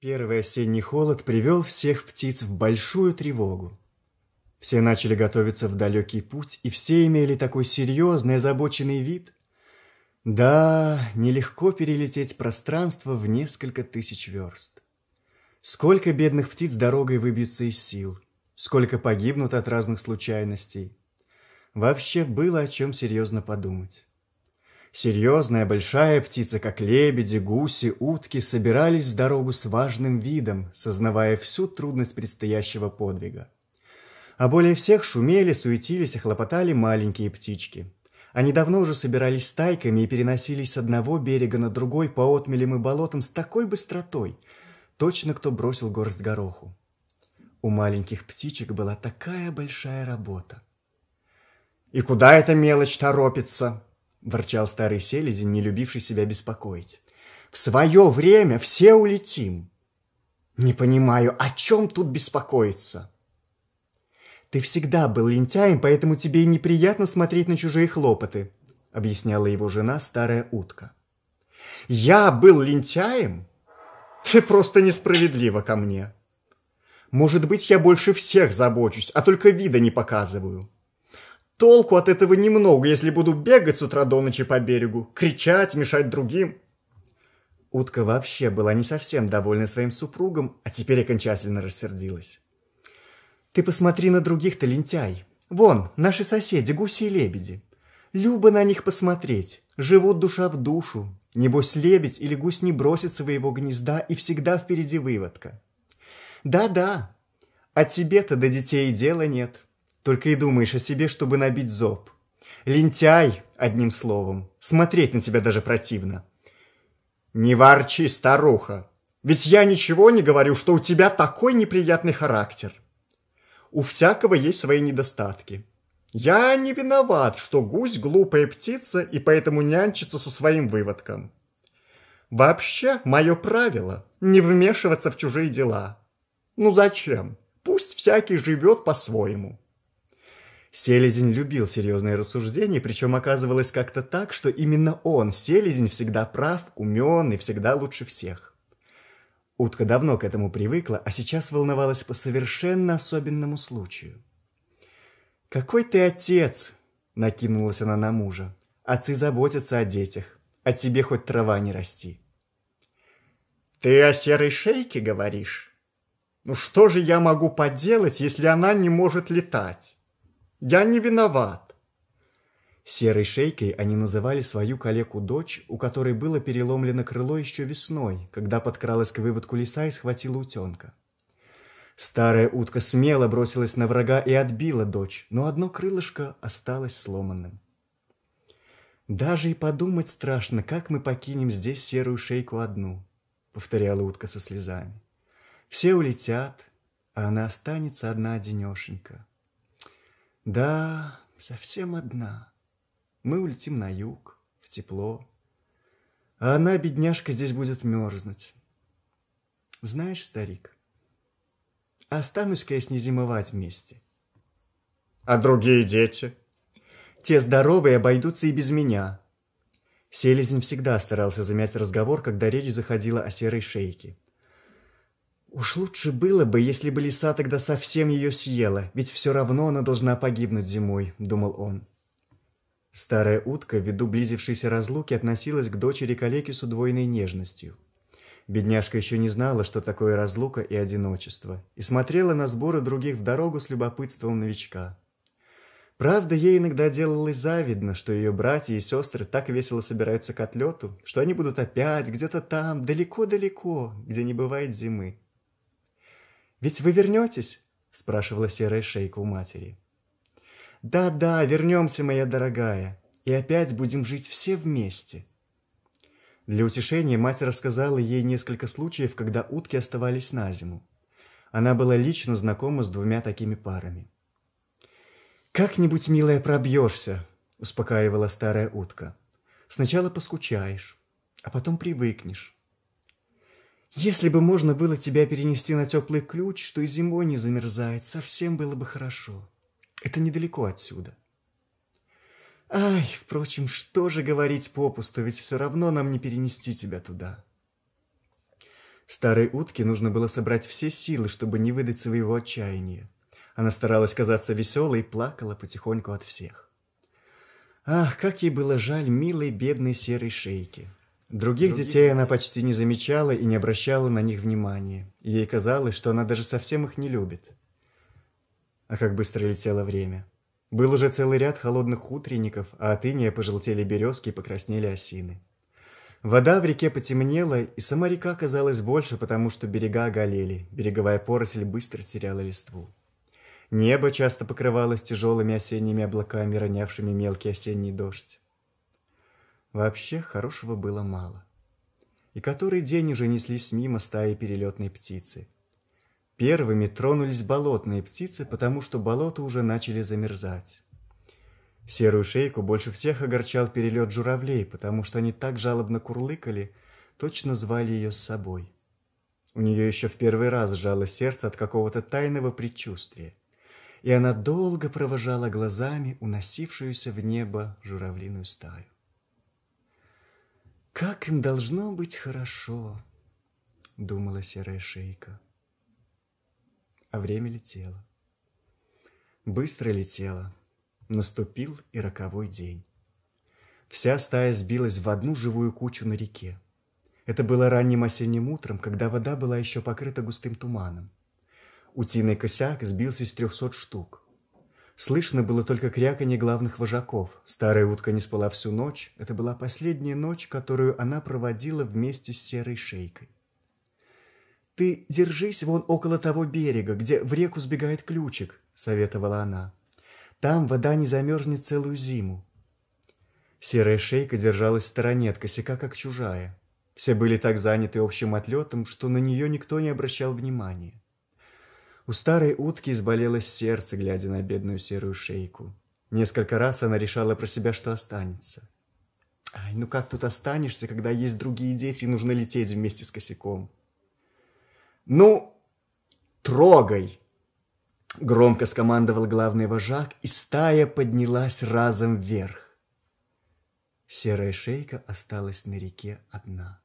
Первый осенний холод привел всех птиц в большую тревогу. Все начали готовиться в далекий путь, и все имели такой серьезный озабоченный вид. Да, нелегко перелететь пространство в несколько тысяч верст. Сколько бедных птиц дорогой выбьются из сил, сколько погибнут от разных случайностей. Вообще было о чем серьезно подумать. Серьезная большая птица, как лебеди, гуси, утки, собирались в дорогу с важным видом, сознавая всю трудность предстоящего подвига. А более всех шумели, суетились и хлопотали маленькие птички. Они давно уже собирались стайками и переносились с одного берега на другой по отмелям и болотам с такой быстротой, точно кто бросил горсть гороху. У маленьких птичек была такая большая работа. «И куда эта мелочь торопится?» ворчал старый селезень, не любивший себя беспокоить. «В свое время все улетим!» «Не понимаю, о чем тут беспокоиться?» «Ты всегда был лентяем, поэтому тебе и неприятно смотреть на чужие хлопоты», — объясняла его жена, старая утка. «Я был лентяем? Ты просто несправедливо ко мне. Может быть, я больше всех забочусь, а только вида не показываю. Толку от этого немного, если буду бегать с утра до ночи по берегу, кричать, мешать другим. Утка вообще была не совсем довольна своим супругом, а теперь окончательно рассердилась. «Ты посмотри на других-то, лентяй. Вон, наши соседи, гуси и лебеди. Любо на них посмотреть. Живут душа в душу. Небось, лебедь или гусь не бросит своего гнезда, и всегда впереди выводка. Да-да, а тебе-то до детей дела нет. Только и думаешь о себе, чтобы набить зоб. Лентяй, одним словом. Смотреть на тебя даже противно. Не ворчи, старуха. Ведь я ничего не говорю, что у тебя такой неприятный характер. У всякого есть свои недостатки. Я не виноват, что гусь глупая птица и поэтому нянчится со своим выводком. Вообще, мое правило – не вмешиваться в чужие дела. Ну зачем? Пусть всякий живет по-своему. Селезень любил серьезные рассуждения, причем оказывалось как-то так, что именно он, Селезень, всегда прав, умен и всегда лучше всех. Утка давно к этому привыкла, а сейчас волновалась по совершенно особенному случаю. «Какой ты отец!» – накинулась она на мужа. «Отцы заботятся о детях, а тебе хоть трава не расти». «Ты о серой шейке говоришь? Ну что же я могу поделать, если она не может летать?» Я не виноват. Серой шейкой они называли свою калеку-дочь, у которой было переломлено крыло еще весной, когда подкралась к выводку лиса и схватила утенка. Старая утка смело бросилась на врага и отбила дочь, но одно крылышко осталось сломанным. «Даже и подумать страшно, как мы покинем здесь серую шейку одну», — повторяла утка со слезами. «Все улетят, а она останется одна-одинешенька». Да, совсем одна. Мы улетим на юг, в тепло. А она, бедняжка, здесь будет мерзнуть. Знаешь, старик, останусь-ка я с ней зимовать вместе. А другие дети? Те здоровые обойдутся и без меня. Селезень всегда старался замять разговор, когда речь заходила о серой шейке. Уж лучше было бы, если бы лиса тогда совсем ее съела, ведь все равно она должна погибнуть зимой, думал он. Старая утка, ввиду близившейся разлуки, относилась к дочери калеки с удвоенной нежностью. Бедняжка еще не знала, что такое разлука и одиночество, и смотрела на сборы других в дорогу с любопытством новичка. Правда, ей иногда делалось завидно, что ее братья и сестры так весело собираются к отлету, что они будут опять где-то там, далеко-далеко, где не бывает зимы. Ведь вы вернетесь?» – спрашивала серая шейка у матери. «Да-да, вернемся, моя дорогая, и опять будем жить все вместе». Для утешения мать рассказала ей несколько случаев, когда утки оставались на зиму. Она была лично знакома с двумя такими парами. «Как-нибудь, милая, пробьешься», – успокаивала старая утка. «Сначала поскучаешь, а потом привыкнешь. Если бы можно было тебя перенести на теплый ключ, что и зимой не замерзает, совсем было бы хорошо. Это недалеко отсюда. Ай, впрочем, что же говорить попусту, ведь все равно нам не перенести тебя туда. Старой утке нужно было собрать все силы, чтобы не выдать своего отчаяния. Она старалась казаться веселой и плакала потихоньку от всех. Ах, как ей было жаль милой бедной серой шейки. Других детей она почти не замечала и не обращала на них внимания. Ей казалось, что она даже совсем их не любит. А как быстро летело время. Был уже целый ряд холодных утренников, а от иния пожелтели березки и покраснели осины. Вода в реке потемнела, и сама река казалась больше, потому что берега оголели, береговая поросль быстро теряла листву. Небо часто покрывалось тяжелыми осенними облаками, ронявшими мелкий осенний дождь вообще хорошего было мало. И который день уже неслись мимо стаи перелетной птицы. Первыми тронулись болотные птицы, потому что болота уже начали замерзать. Серую шейку больше всех огорчал перелет журавлей, потому что они так жалобно курлыкали, точно звали ее с собой. У нее еще в первый раз сжало сердце от какого-то тайного предчувствия, и она долго провожала глазами уносившуюся в небо журавлиную стаю. Как им должно быть хорошо, думала серая шейка. А время летело. Быстро летело. Наступил и роковой день. Вся стая сбилась в одну живую кучу на реке. Это было ранним осенним утром, когда вода была еще покрыта густым туманом. Утиный косяк сбился из трехсот штук – Слышно было только кряканье главных вожаков. Старая утка не спала всю ночь. Это была последняя ночь, которую она проводила вместе с серой шейкой. «Ты держись вон около того берега, где в реку сбегает ключик», — советовала она. «Там вода не замерзнет целую зиму». Серая шейка держалась в стороне от косяка, как чужая. Все были так заняты общим отлетом, что на нее никто не обращал внимания. У старой утки изболелось сердце, глядя на бедную серую шейку. Несколько раз она решала про себя, что останется. Ай, ну как тут останешься, когда есть другие дети и нужно лететь вместе с косяком? Ну, трогай! Громко скомандовал главный вожак, и стая поднялась разом вверх. Серая шейка осталась на реке одна.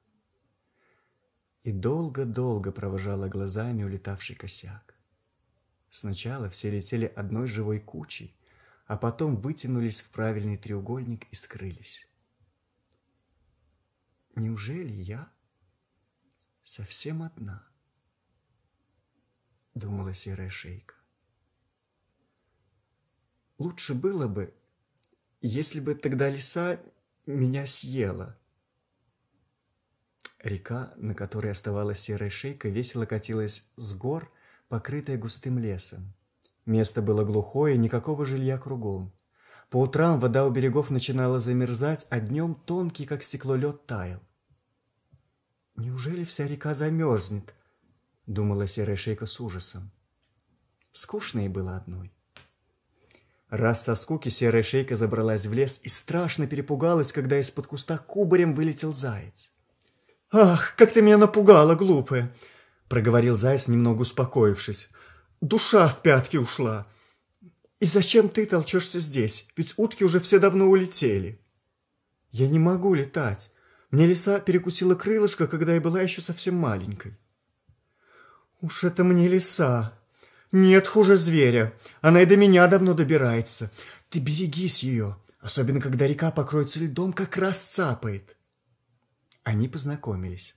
И долго-долго провожала глазами улетавший косяк. Сначала все летели одной живой кучей, а потом вытянулись в правильный треугольник и скрылись. Неужели я совсем одна? Думала серая шейка. Лучше было бы, если бы тогда лиса меня съела. Река, на которой оставалась серая шейка, весело катилась с гор покрытое густым лесом. Место было глухое, никакого жилья кругом. По утрам вода у берегов начинала замерзать, а днем тонкий, как стекло, лед таял. «Неужели вся река замерзнет?» — думала серая шейка с ужасом. Скучно ей было одной. Раз со скуки серая шейка забралась в лес и страшно перепугалась, когда из-под куста кубарем вылетел заяц. «Ах, как ты меня напугала, глупая! проговорил Заяц, немного успокоившись. «Душа в пятки ушла. И зачем ты толчешься здесь? Ведь утки уже все давно улетели». «Я не могу летать. Мне лиса перекусила крылышко, когда я была еще совсем маленькой». «Уж это мне лиса. Нет хуже зверя. Она и до меня давно добирается. Ты берегись ее, особенно когда река покроется льдом, как раз цапает». Они познакомились.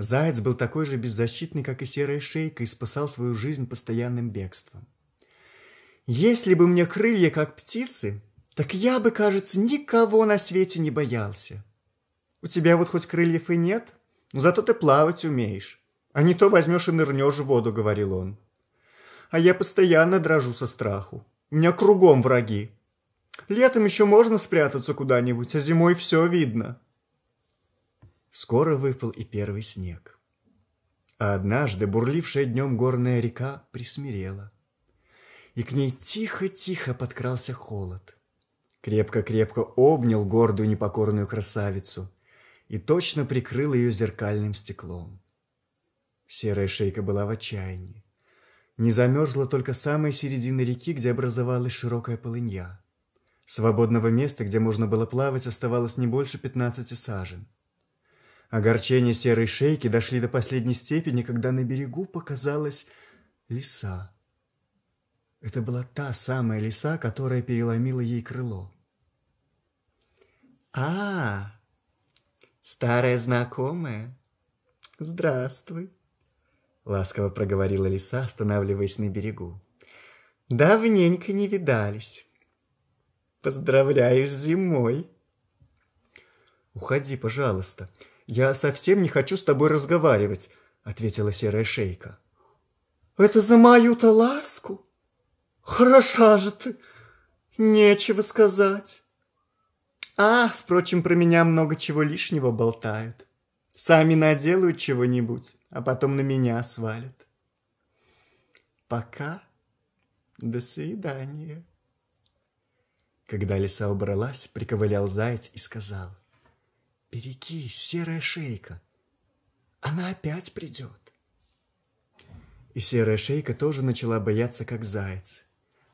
Заяц был такой же беззащитный, как и серая шейка, и спасал свою жизнь постоянным бегством. Если бы мне крылья, как птицы, так я бы, кажется, никого на свете не боялся. У тебя вот хоть крыльев и нет, но зато ты плавать умеешь. А не то возьмешь и нырнешь в воду, говорил он. А я постоянно дрожу со страху. У меня кругом враги. Летом еще можно спрятаться куда-нибудь, а зимой все видно. Скоро выпал и первый снег. А однажды бурлившая днем горная река присмирела. И к ней тихо-тихо подкрался холод. Крепко-крепко обнял гордую непокорную красавицу и точно прикрыл ее зеркальным стеклом. Серая шейка была в отчаянии. Не замерзла только самая середина реки, где образовалась широкая полынья. Свободного места, где можно было плавать, оставалось не больше 15 сажен – Огорчение серой шейки дошли до последней степени, когда на берегу показалась лиса. Это была та самая лиса, которая переломила ей крыло. А, старая знакомая. Здравствуй, ласково проговорила лиса, останавливаясь на берегу. Давненько не видались. Поздравляю с зимой. Уходи, пожалуйста, «Я совсем не хочу с тобой разговаривать», — ответила серая шейка. «Это за мою-то ласку? Хороша же ты! Нечего сказать!» «А, впрочем, про меня много чего лишнего болтают. Сами наделают чего-нибудь, а потом на меня свалят. Пока. До свидания». Когда лиса убралась, приковылял заяц и сказал. Береги, серая шейка. Она опять придет. И серая шейка тоже начала бояться, как заяц.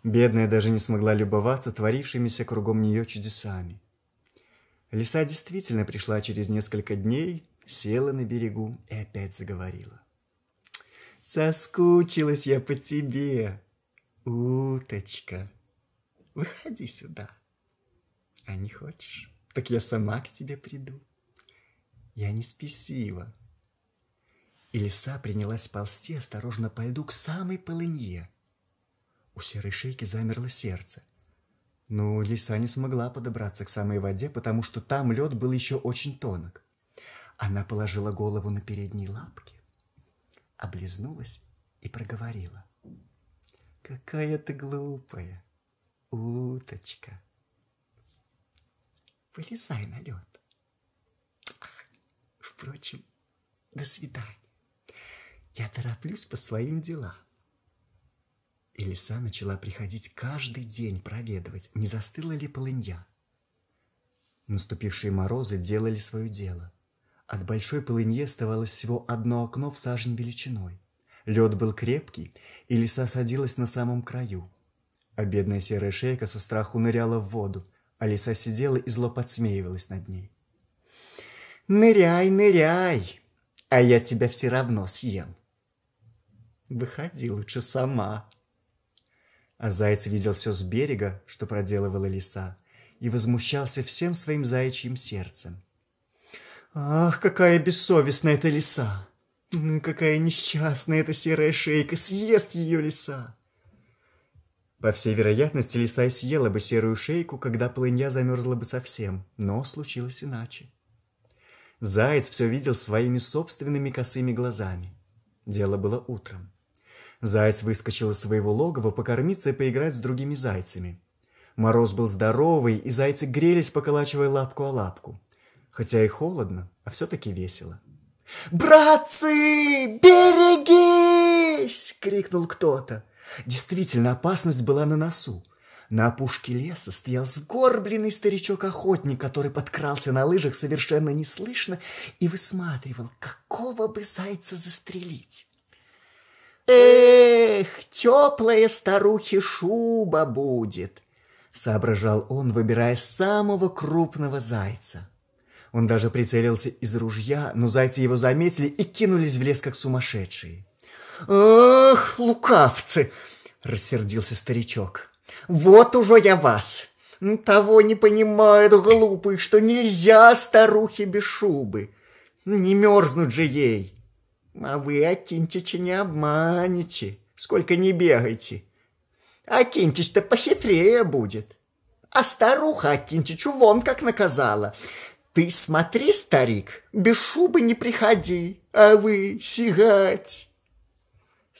Бедная даже не смогла любоваться творившимися кругом нее чудесами. Лиса действительно пришла через несколько дней, села на берегу и опять заговорила. «Соскучилась я по тебе, уточка. Выходи сюда. А не хочешь?» Так я сама к тебе приду. Я не спесива. И лиса принялась ползти осторожно по льду к самой полынье. У серой шейки замерло сердце. Но лиса не смогла подобраться к самой воде, потому что там лед был еще очень тонок. Она положила голову на передние лапки, облизнулась и проговорила. «Какая ты глупая, уточка!» Вылезай на лед. Впрочем, до свидания. Я тороплюсь по своим делам. И лиса начала приходить каждый день проведывать, не застыла ли полынья. Наступившие морозы делали свое дело. От большой полыньи оставалось всего одно окно в сажень величиной. Лед был крепкий, и лиса садилась на самом краю. А бедная серая шейка со страху ныряла в воду, Алиса сидела и зло подсмеивалась над ней. «Ныряй, ныряй, а я тебя все равно съем». «Выходи лучше сама». А заяц видел все с берега, что проделывала лиса, и возмущался всем своим заячьим сердцем. «Ах, какая бессовестная эта лиса! Какая несчастная эта серая шейка! Съест ее лиса!» По всей вероятности, лиса съела бы серую шейку, когда полынья замерзла бы совсем, но случилось иначе. Заяц все видел своими собственными косыми глазами. Дело было утром. Заяц выскочил из своего логова покормиться и поиграть с другими зайцами. Мороз был здоровый, и зайцы грелись, поколачивая лапку о лапку. Хотя и холодно, а все-таки весело. «Братцы, берегись!» — крикнул кто-то. Действительно, опасность была на носу. На опушке леса стоял сгорбленный старичок-охотник, который подкрался на лыжах совершенно неслышно и высматривал, какого бы зайца застрелить. «Эх, теплая старухи шуба будет!» — соображал он, выбирая самого крупного зайца. Он даже прицелился из ружья, но зайцы его заметили и кинулись в лес, как сумасшедшие. Ох, лукавцы!» — рассердился старичок. «Вот уже я вас! Того не понимают глупые, что нельзя старухе без шубы! Не мерзнуть же ей! А вы Акинтича не обманете, сколько не бегайте! Акинтич-то похитрее будет!» А старуха Акинтичу вон как наказала. Ты смотри, старик, без шубы не приходи, а вы сигать.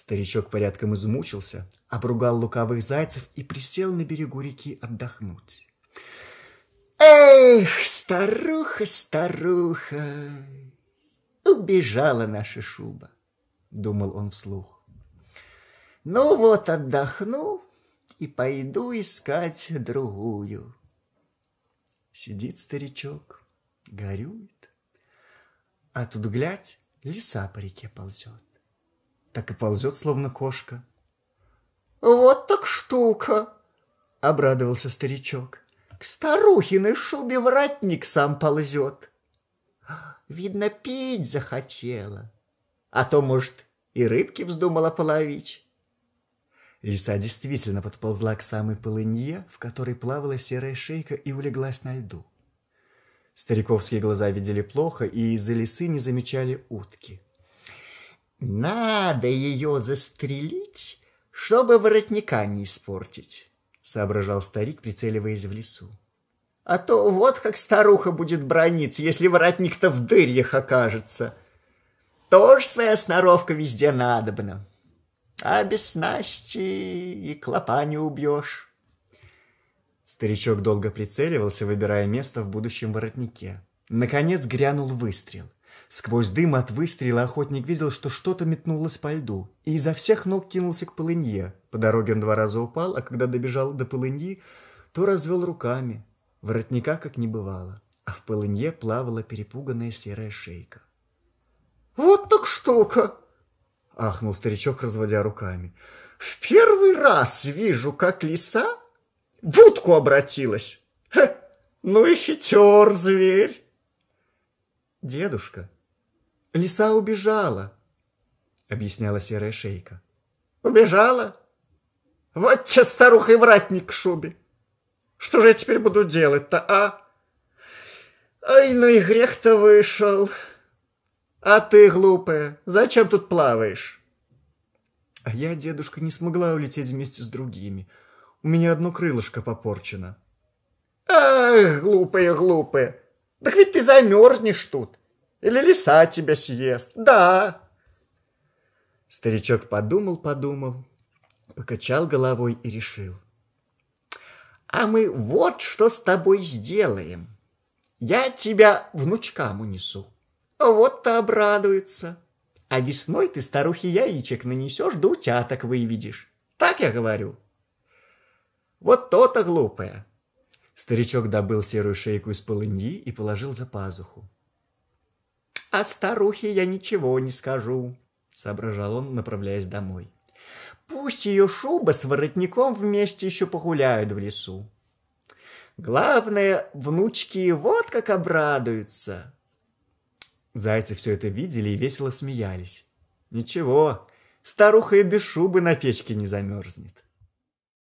Старичок порядком измучился, обругал лукавых зайцев и присел на берегу реки отдохнуть. «Эх, старуха, старуха! Убежала наша шуба!» — думал он вслух. «Ну вот отдохну и пойду искать другую». Сидит старичок, горюет, а тут, глядь, лиса по реке ползет так и ползет, словно кошка. «Вот так штука!» — обрадовался старичок. «К старухиной шубе вратник сам ползет. Видно, пить захотела. А то, может, и рыбки вздумала половить». Лиса действительно подползла к самой полынье, в которой плавала серая шейка и улеглась на льду. Стариковские глаза видели плохо и из-за лисы не замечали утки. Надо ее застрелить, чтобы воротника не испортить, соображал старик, прицеливаясь в лесу. А то вот как старуха будет брониться, если воротник-то в дырьях окажется. Тоже своя сноровка везде надобна. А без снасти и клопа не убьешь. Старичок долго прицеливался, выбирая место в будущем воротнике. Наконец грянул выстрел. Сквозь дым от выстрела охотник видел, что что-то метнулось по льду, и изо всех ног кинулся к полынье. По дороге он два раза упал, а когда добежал до полыньи, то развел руками. Воротника как не бывало, а в полынье плавала перепуганная серая шейка. «Вот так штука!» — ахнул старичок, разводя руками. «В первый раз вижу, как лиса будку обратилась! Хе, ну и хитер зверь!» дедушка. Лиса убежала, объясняла серая шейка. Убежала? Вот те старуха и вратник в шубе. Что же я теперь буду делать-то, а? Ай, ну и грех-то вышел. А ты, глупая, зачем тут плаваешь? А я, дедушка, не смогла улететь вместе с другими. У меня одно крылышко попорчено. Ах, глупая, глупая. Так ведь ты замерзнешь тут. Или лиса тебя съест. Да. Старичок подумал-подумал, покачал головой и решил. А мы вот что с тобой сделаем. Я тебя внучкам унесу. Вот-то обрадуется. А весной ты старухе яичек нанесешь, да утяток выведешь. Так я говорю. Вот то-то глупое. Старичок добыл серую шейку из полыньи и положил за пазуху. «А старухе я ничего не скажу», — соображал он, направляясь домой. «Пусть ее шуба с воротником вместе еще погуляют в лесу. Главное, внучки вот как обрадуются». Зайцы все это видели и весело смеялись. «Ничего, старуха и без шубы на печке не замерзнет».